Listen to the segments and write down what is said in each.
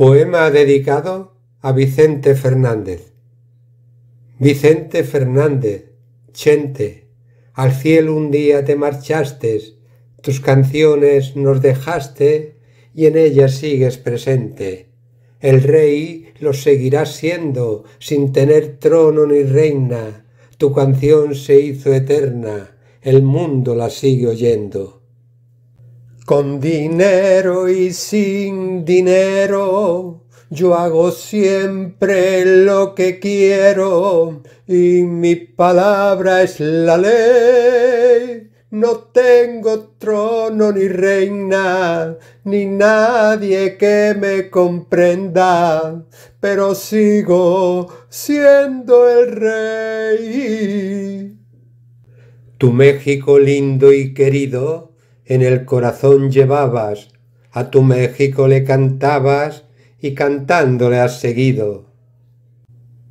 Poema dedicado a Vicente Fernández. Vicente Fernández, Chente, al cielo un día te marchaste, tus canciones nos dejaste y en ellas sigues presente. El rey lo seguirá siendo sin tener trono ni reina. Tu canción se hizo eterna, el mundo la sigue oyendo. Con dinero y sin dinero, yo hago siempre lo que quiero y mi palabra es la ley. No tengo trono ni reina, ni nadie que me comprenda, pero sigo siendo el rey. Tu México lindo y querido en el corazón llevabas, a tu México le cantabas y cantándole has seguido.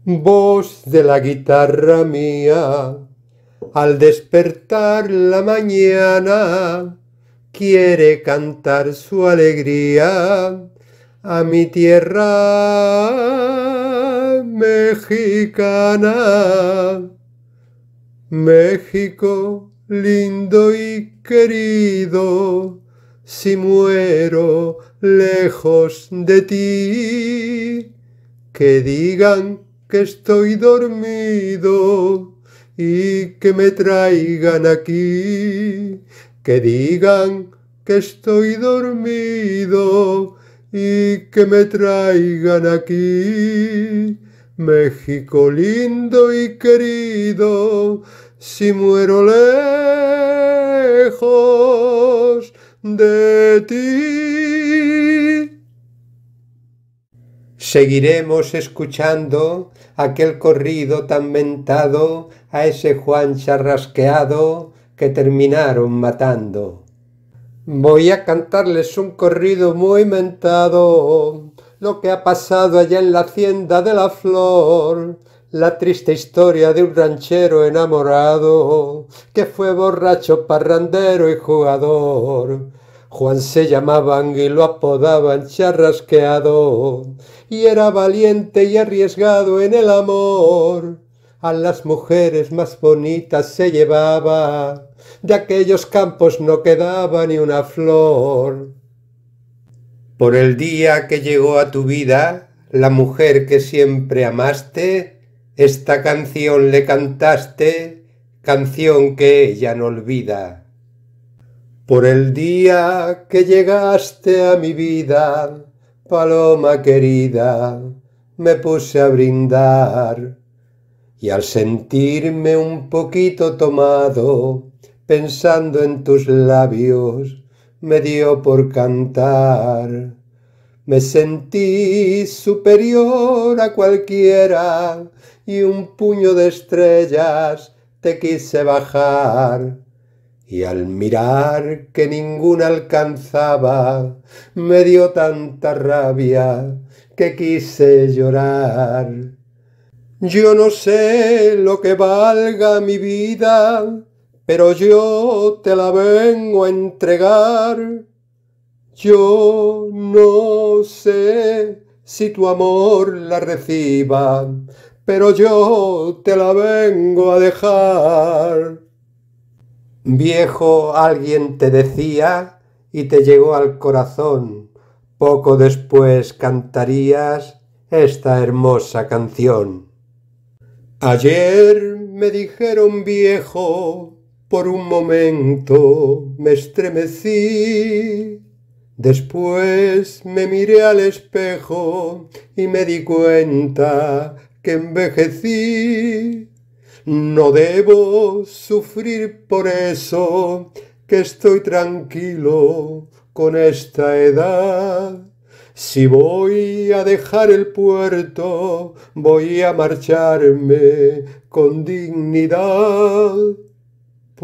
Voz de la guitarra mía, al despertar la mañana, quiere cantar su alegría a mi tierra mexicana. México, lindo y querido, si muero lejos de ti, que digan que estoy dormido y que me traigan aquí, que digan que estoy dormido y que me traigan aquí. México lindo y querido, si muero lejos de ti. Seguiremos escuchando aquel corrido tan mentado a ese Juan charrasqueado que terminaron matando. Voy a cantarles un corrido muy mentado lo que ha pasado allá en la hacienda de la flor, la triste historia de un ranchero enamorado, que fue borracho, parrandero y jugador. Juan se llamaban y lo apodaban charrasqueado, y era valiente y arriesgado en el amor. A las mujeres más bonitas se llevaba, de aquellos campos no quedaba ni una flor por el día que llegó a tu vida la mujer que siempre amaste, esta canción le cantaste, canción que ella no olvida. Por el día que llegaste a mi vida, paloma querida, me puse a brindar y al sentirme un poquito tomado, pensando en tus labios, me dio por cantar. Me sentí superior a cualquiera y un puño de estrellas te quise bajar. Y al mirar que ninguna alcanzaba, me dio tanta rabia que quise llorar. Yo no sé lo que valga mi vida, pero yo te la vengo a entregar. Yo no sé si tu amor la reciba, pero yo te la vengo a dejar. Viejo alguien te decía y te llegó al corazón. Poco después cantarías esta hermosa canción. Ayer me dijeron viejo por un momento me estremecí, después me miré al espejo y me di cuenta que envejecí. No debo sufrir por eso, que estoy tranquilo con esta edad. Si voy a dejar el puerto, voy a marcharme con dignidad.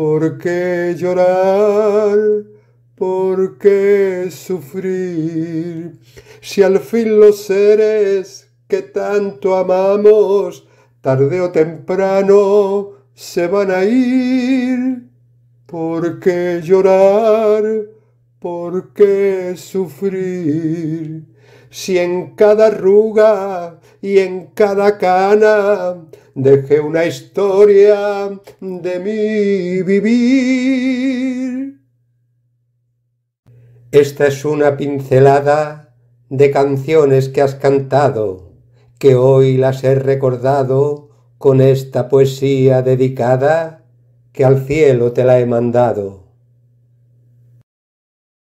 ¿Por qué llorar? ¿Por qué sufrir? Si al fin los seres que tanto amamos, tarde o temprano, se van a ir. ¿Por qué llorar? ¿Por qué sufrir? si en cada arruga y en cada cana dejé una historia de mi vivir. Esta es una pincelada de canciones que has cantado, que hoy las he recordado con esta poesía dedicada que al cielo te la he mandado.